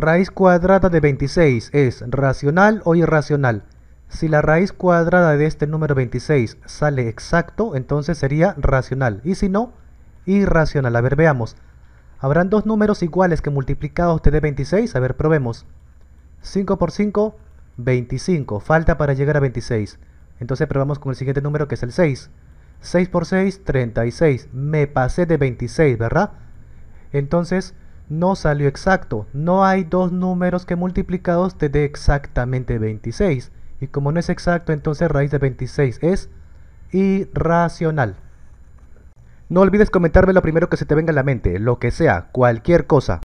Raíz cuadrada de 26 es racional o irracional. Si la raíz cuadrada de este número 26 sale exacto, entonces sería racional. Y si no, irracional. A ver, veamos. Habrán dos números iguales que multiplicados te dé 26. A ver, probemos. 5 por 5, 25. Falta para llegar a 26. Entonces probamos con el siguiente número que es el 6. 6 por 6, 36. Me pasé de 26, ¿verdad? Entonces, no salió exacto. No hay dos números que multiplicados te dé exactamente 26. Y como no es exacto, entonces raíz de 26 es irracional. No olvides comentarme lo primero que se te venga a la mente, lo que sea, cualquier cosa.